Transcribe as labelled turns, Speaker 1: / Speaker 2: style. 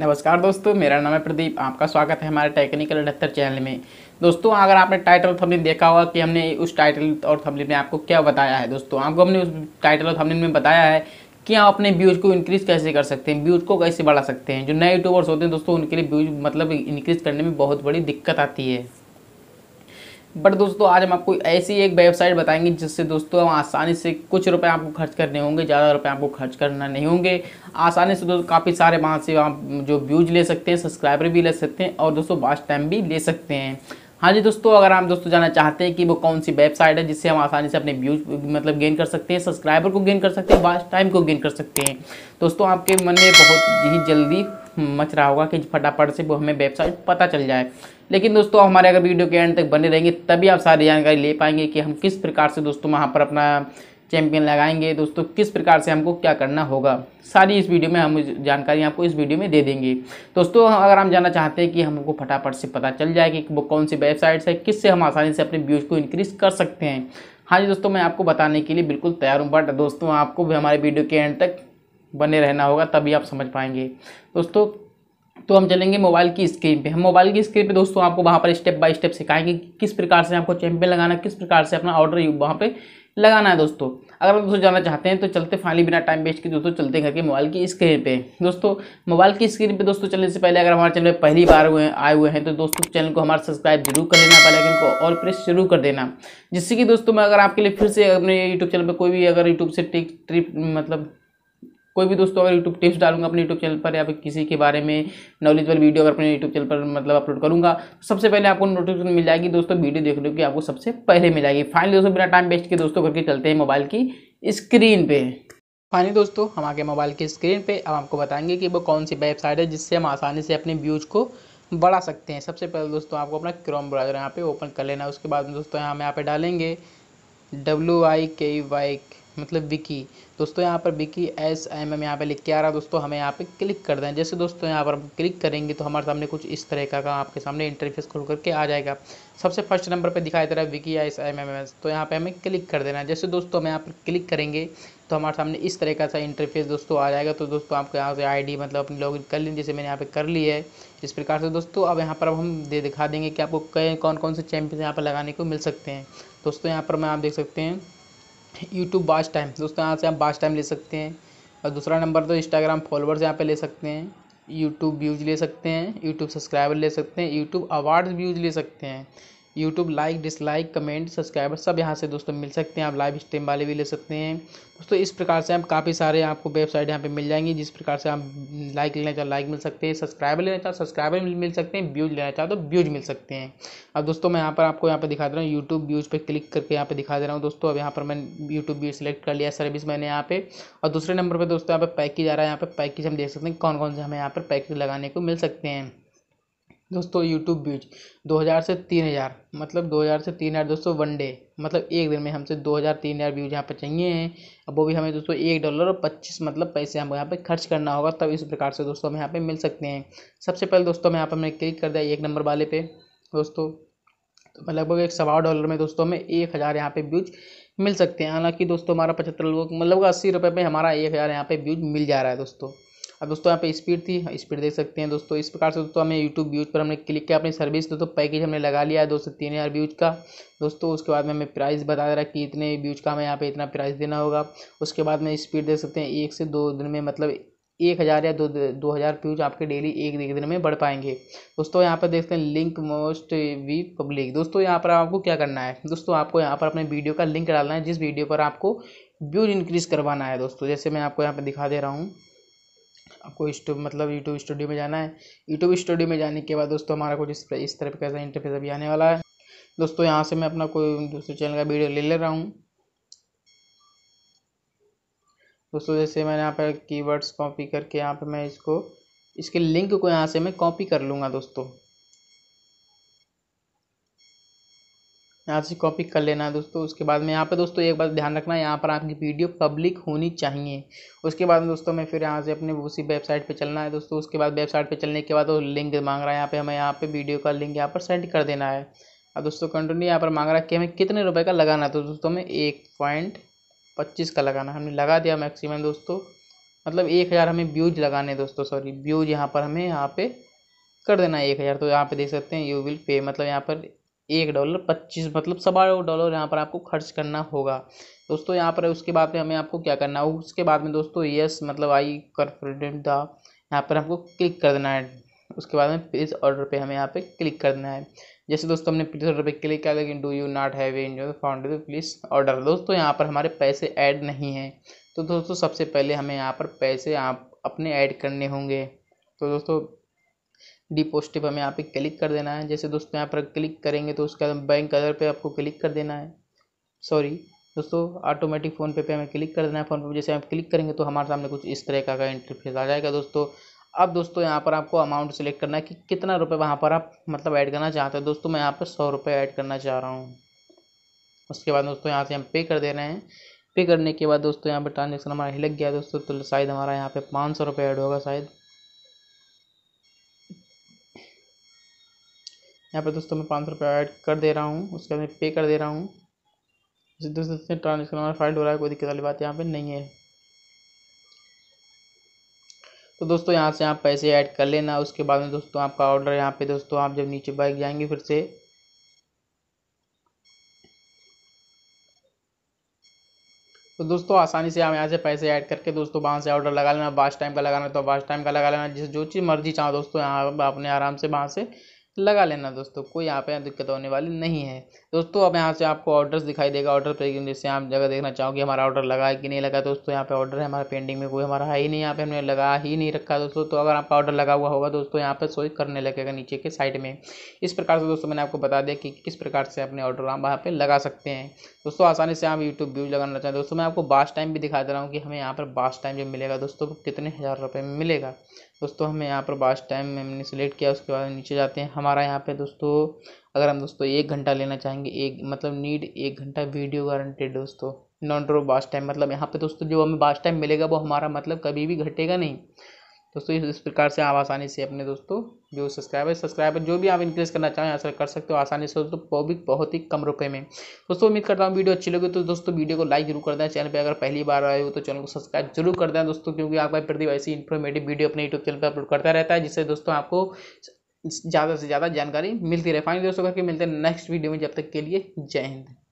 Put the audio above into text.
Speaker 1: नमस्कार दोस्तों मेरा नाम है प्रदीप आपका स्वागत है हमारे टेक्निकल अठहत्तर चैनल में दोस्तों अगर आपने टाइटल और थंबनेल देखा होगा कि हमने उस टाइटल और थंबनेल में आपको क्या बताया है दोस्तों आपको हमने उस टाइटल और थंबनेल में बताया है कि आप अपने व्यूज़ को इंक्रीज़ कैसे कर सकते हैं व्यूज़ को कैसे बढ़ा सकते हैं जो नए यूट्यूबर्स होते हैं दोस्तों उनके लिए व्यूज मतलब इंक्रीज़ करने में बहुत बड़ी दिक्कत आती है बट दोस्तों आज हम आपको ऐसी एक वेबसाइट बताएंगे जिससे दोस्तों हम आसानी से कुछ रुपए आपको खर्च करने होंगे ज़्यादा रुपए आपको खर्च करना नहीं होंगे आसानी से दोस्तों काफ़ी सारे वहाँ से आप जो व्यूज ले सकते हैं सब्सक्राइबर भी ले सकते हैं और दोस्तों वास्ट टाइम भी ले सकते हैं हाँ जी दोस्तों अगर आप दोस्तों जाना चाहते हैं कि वो कौन सी वेबसाइट है जिससे हम आसानी से अपने व्यूज मतलब गेन कर सकते हैं सब्सक्राइबर को गेन कर सकते हैं वास्ट टाइम को गेन कर सकते हैं दोस्तों आपके मन में बहुत ही जल्दी मच रहा होगा कि फटाफट से वो हमें वेबसाइट पता चल जाए लेकिन दोस्तों हमारे अगर वीडियो के एंड तक बने रहेंगे तभी आप सारी जानकारी ले पाएंगे कि हम किस प्रकार से दोस्तों वहाँ पर अपना चैंपियन लगाएंगे दोस्तों किस प्रकार से हमको क्या करना होगा सारी इस वीडियो में हम जानकारी आपको इस वीडियो में दे देंगे दोस्तों अगर हम जानना चाहते हैं कि हमको फटाफट से पता चल जाए कि वो कौन सी वेबसाइट्स है किससे हम आसानी से अपने व्यूज़ को इंक्रीज़ कर सकते हैं हाँ जी दोस्तों मैं आपको बताने के लिए बिल्कुल तैयार हूँ बट दोस्तों आपको भी हमारे वीडियो के एंड तक बने रहना होगा तभी आप समझ पाएंगे दोस्तों तो हम चलेंगे मोबाइल की स्क्रीन पे हम मोबाइल की स्क्रीन पे दोस्तों आपको वहाँ पर स्टेप बाय स्टेप सिखाएंगे कि किस प्रकार से आपको चैंपियन लगाना किस प्रकार से अपना ऑर्डर वहाँ पे लगाना है दोस्तों अगर आप दोस्तों जाना चाहते हैं तो चलते फाइनली बिना टाइम वेस्ट के दोस्तों चलते करके मोबाइल की स्क्रीन पे दोस्तों मोबाइल की स्क्रीन पे दोस्तों चलने से पहले अगर हमारे चैनल पर पहली बार हुए आए हुए हैं तो दोस्तों चैनल को हमारा सब्सक्राइब जरूर कर लेना पहले को और प्रेस जरूर कर देना जिससे कि दोस्तों मैं अगर आपके लिए फिर से अपने यूट्यूब चैनल पर कोई भी अगर यूट्यूब से ट्रिक ट्रिप मतलब कोई भी दोस्तों अगर यूट्यूब टिप्स डालूंगा अपने यूट्यूब चैनल पर या फिर किसी के बारे में नॉलेजबल वीडियो अगर अपने यूट्यूब चैनल पर मतलब अपलोड करूँगा सबसे पहले आपको नोटिफिकेशन मिल जाएगी दोस्तों वीडियो देख लो कि आपको सबसे पहले मिल जाएगी फाइनली दोस्तों बिना टाइम वेस्ट के दोस्तों करके चलते हैं मोबाइल की स्क्रीन पर फाइनली दोस्तों हम आगे मोबाइल की स्क्रीन पर अब आपको बताएंगे कि वो कौन सी वेबसाइट है जिससे हम आसानी से अपने व्यूज़ को बढ़ा सकते हैं सबसे पहले दोस्तों आपको अपना क्रोम ब्राउज़र यहाँ पे ओपन कर लेना उसके बाद दोस्तों हम यहाँ पे डालेंगे डब्ल्यू आई के वाई मतलब विकी दोस्तों यहाँ पर विकी एस एम एम यहाँ पर लिख के आ रहा है दोस्तों हमें यहाँ पे क्लिक कर दें जैसे दोस्तों यहाँ पर हम क्लिक करेंगे तो हमारे सामने कुछ इस तरह का, आपके सामने इंटरफेस खोल करके आ जाएगा सबसे फर्स्ट नंबर पर दिखाई दे रहा है Vicky S M M S तो यहाँ पर हमें क्लिक कर देना है जैसे दोस्तों हम यहाँ पर क्लिक करेंगे तो हमारे सामने इस तरह का सा इंटरफेस दोस्तों आ जाएगा तो दोस्तों आपको यहाँ से आईडी मतलब अपनी लॉगिन कर लें जैसे मैंने यहाँ पे कर ली है इस प्रकार से दोस्तों अब यहाँ पर अब हम दे दिखा देंगे कि आपको कौन कौन से चैंपियन यहाँ पर लगाने को मिल सकते हैं दोस्तों यहाँ पर मैं आप देख सकते हैं यूट्यूब बास्ट टाइम दोस्तों यहाँ से आप बास्ट टाइम ले सकते हैं और दूसरा नंबर तो इंस्टाग्राम फॉलोअर्स यहाँ पे ले सकते हैं यूट्यूब व्यूज़ ले सकते हैं यूट्यूब सब्सक्राइबर ले सकते हैं यूट्यूब अवार्ड व्यूज़ ले सकते हैं YouTube like dislike comment subscriber सब यहाँ से दोस्तों मिल सकते हैं आप लाइव स्ट्रीम वाले भी ले सकते हैं दोस्तों इस प्रकार से आप काफ़ी सारे आपको वेबसाइट यहाँ पे मिल जाएंगी जिस प्रकार से आप लाइक लेना चाहो लाइक मिल सकते हैं सब्सक्राइबर लेना चाहो सब्सक्राइबर मिल सकते हैं व्यूज लेना चाहो तो व्यूज मिल सकते हैं अब दोस्तों मैं यहाँ पर आपको यहाँ पर दिखा दे रहा हूँ यूट्यूब व्यूज पर क्लिक करके यहाँ पर दिखा दे रहा हूँ दोस्तों अब यहाँ पर मैं यूट्यूब व्यूज सेलेक्ट कर लिया सर्विस मैंने यहाँ पे और दूसरे नंबर पर दोस्तों यहाँ पर पैकेज आ रहा है यहाँ पर पैकेज हम देख सकते हैं कौन कौन से हमें यहाँ पर पैकेज लगाने को मिल सकते हैं दोस्तों यूट्यूब व्यूज दो हज़ार से तीन हज़ार मतलब दो हज़ार से तीन हज़ार दोस्तों वन डे मतलब एक दिन में हमसे दो हज़ार तीन हज़ार व्यूज यहाँ पर चाहिए हैं अब वो भी हमें दोस्तों एक डॉलर और पच्चीस मतलब पैसे हम यहाँ पे खर्च करना होगा तब इस प्रकार से दोस्तों हम यहाँ पे मिल सकते हैं सबसे पहले दोस्तों हम यहाँ पर हमने क्लिक कर दिया एक नंबर वाले पे दोस्तों तो लगभग एक सवा डॉलर में दोस्तों हमें एक हज़ार यहाँ पे व्यूज मिल सकते हैं हालांकि दोस्तों हमारा पचहत्तर लोग मतलब अस्सी रुपये पर हमारा एक हज़ार यहाँ पे व्यूज मिल जा रहा है दोस्तों अब दोस्तों यहाँ पे स्पीड थी स्पीड देख सकते हैं दोस्तों इस प्रकार से दोस्तों हमें यूट्यूब व्यूज पर हमने क्लिक किया अपनी सर्विस दोस्तों पैकेज हमने लगा लिया है दो से तीन हज़ार व्यूज का दोस्तों उसके बाद में हमें प्राइस बता दे रहा है कि इतने व्यूज का हमें यहाँ पे इतना प्राइस देना होगा उसके बाद में स्पीड देख सकते हैं एक से दो दिन में मतलब एक हज़ार या दो दो हज़ार व्यूज आपके डेली एक एक दिन में बढ़ पाएंगे दोस्तों यहाँ पर देखते हैं लिंक मोस्ट वी पब्लिक दोस्तों यहाँ पर आपको क्या करना है दोस्तों आपको यहाँ पर अपने वीडियो का लिंक डालना है जिस वीडियो पर आपको व्यूज इंक्रीज़ करवाना है दोस्तों जैसे मैं आपको यहाँ पर दिखा दे रहा हूँ आपको इस मतलब यूट्यूब स्टूडियो में जाना है यूट्यूब स्टूडियो में जाने के बाद दोस्तों हमारा कुछ इस, इस तरह का इंटरफेस अभी आने वाला है दोस्तों यहाँ से मैं अपना कोई दूसरे चैनल का वीडियो ले ले रहा हूँ दोस्तों जैसे मैंने यहाँ पर कीवर्ड्स कॉपी करके यहाँ पर मैं इसको इसके लिंक को यहाँ से मैं कॉपी कर लूँगा दोस्तों यहाँ से कॉपी कर लेना है दोस्तों उसके बाद में यहाँ पे दोस्तों एक बात ध्यान रखना है यहाँ पर आपकी वीडियो पब्लिक होनी चाहिए उसके बाद में दोस्तों मैं फिर यहाँ से अपने उसी वेबसाइट पे चलना है दोस्तों उसके बाद वेबसाइट पे चलने के बाद वो लिंक मांग रहा है यहाँ पे हमें यहाँ पे वीडियो का लिंक यहाँ पर सेंड कर देना है और दोस्तों कंटिन्यू यहाँ पर मांग रहा है कि हमें कितने रुपये का लगाना तो दोस्तों हमें एक पॉइंट पच्चीस का लगाना हमने लगा दिया मैक्सिमम दोस्तों मतलब एक हज़ार हमें व्यूज लगाने दोस्तों सॉरी व्यूज यहाँ पर हमें यहाँ पर कर देना है एक हज़ार तो यहाँ पे देख सकते हैं यू विल पे मतलब यहाँ पर एक डॉलर पच्चीस मतलब सवा डॉलर यहाँ पर आपको खर्च करना होगा दोस्तों यहाँ पर उसके बाद में हमें आपको क्या करना होगा उसके बाद में दोस्तों यस मतलब आई कॉन्फिडेंट था यहाँ पर हमको क्लिक कर देना है उसके बाद में प्लीज़ ऑर्डर पे हमें यहाँ पे क्लिक करना है जैसे दोस्तों हमने प्लीज ऑर्डर पे क्लिक किया लेकिन do you not have your found please order दोस्तों यहाँ पर हमारे पैसे ऐड नहीं हैं तो दोस्तों सबसे पहले हमें यहाँ पर पैसे आप अपने ऐड करने होंगे तो दोस्तों डी पोस्ट हमें यहाँ पे क्लिक कर देना है जैसे दोस्तों यहाँ पर क्लिक करेंगे तो उसके बाद बैंक अदर पे आपको क्लिक कर देना है सॉरी दोस्तों ऑटोमेटिक फ़ोन पे पे हमें क्लिक कर देना है फ़ोन पे जैसे आप क्लिक करेंगे तो हमारे सामने कुछ इस तरह का इंटरफेस आ जाएगा दोस्तों अब दोस्तों यहाँ पर आपको अमाउंट सेलेक्ट करना है कि कितना रुपये वहाँ पर आप मतलब ऐड करना चाहते हैं दोस्तों मैं यहाँ पर सौ रुपये ऐड करना चाह रहा हूँ उसके बाद दोस्तों यहाँ से हम पे कर दे रहे हैं पे करने के बाद दोस्तों यहाँ पर ट्रांजेक्शन हमारा हिलक गया दोस्तों तो शायद हमारा यहाँ पे पाँच सौ रुपये ऐड होगा शायद यहाँ पे दोस्तों मैं पाँच सौ रुपया ऐड कर दे रहा हूँ उसके बाद में पे कर दे रहा हूँ दोस्तों ट्रांजेक्शन हमारा फाइल हो रहा है कोई दिक्कत वाली बात यहाँ पे नहीं है तो दोस्तों यहाँ से आप पैसे ऐड कर लेना उसके बाद में दोस्तों आपका ऑर्डर यहाँ पे दोस्तों आप जब नीचे बाइक जाएंगे फिर से तो दोस्तों आसानी से आप यहाँ से पैसे ऐड करके दोस्तों वहाँ से ऑर्डर लगा लेना बास टाइम का लगाना तो बास टाइम का लगा लेना जिस जो चीज़ मर्जी चाहो दोस्तों यहाँ आपने आराम से वहाँ से लगा लेना दोस्तों कोई यहाँ पे दिक्कत होने वाली नहीं है दोस्तों अब यहाँ से आपको ऑर्डर्स दिखाई देगा ऑर्डर पर जैसे आप जगह देखना चाहोगे हमारा ऑर्डर लगा है कि नहीं लगा दोस्तों यहाँ पे ऑर्डर है हमारा पेंडिंग में कोई हमारा है ही नहीं यहाँ पे हमने लगा ही नहीं रखा दोस्तों तो अगर आपका ऑर्डर लगा हुआ होगा दोस्तों यहाँ पर सोई करने लगेगा नीचे के साइड में इस प्रकार से दोस्तों मैंने आपको बता दिया कि किस प्रकार से अपने ऑर्डर आप वहाँ पर लगा सकते हैं दोस्तों आसानी से आप यूट्यूब व्यूज लगाना चाहते हैं दोस्तों मैं आपको बास्ट टाइम भी दिखा दे रहा हूँ कि हमें यहाँ पर बास टाइम जो मिलेगा दोस्तों कितने हज़ार रुपये में मिलेगा दोस्तों हमें यहाँ पर बास टाइम हमने सेलेक्ट किया उसके बाद नीचे जाते हैं हम हमारा यहाँ पे दोस्तों अगर हम दोस्तों एक घंटा लेना चाहेंगे एक मतलब नीड एक घंटा वीडियो वारंटेड दोस्तों नॉन ड्रो बास टाइम मतलब यहाँ पे दोस्तों जो हमें बास टाइम मिलेगा वो हमारा मतलब कभी भी घटेगा नहीं दोस्तों इस प्रकार से आप आसानी से अपने दोस्तों जो सब्सक्राइबर सब्सक्राइबर जो भी आप इंक्रीज़ करना चाहें ऐसा कर सकते हो आसानी से दोस्तों वो भी बहुत ही कम रुपए में दोस्तों उम्मीद करता हूँ वीडियो अच्छी लगी तो दोस्तों वीडियो को लाइक जरूर कर दें चैनल पे अगर पहली बार आए हो तो चैनल को सब्सक्राइब जरूर कर दें दोस्तों क्योंकि आपका प्रति वैसी इन्फॉर्मेटिव वीडियो अपने यूट्यूब चैनल पर अपलोड करता रहता है जिससे दोस्तों आपको ज़्यादा से ज़्यादा जानकारी मिलती रहे फाइनल दोस्तों करके मिलते हैं नेक्स्ट वीडियो में जब तक के लिए जय हिंद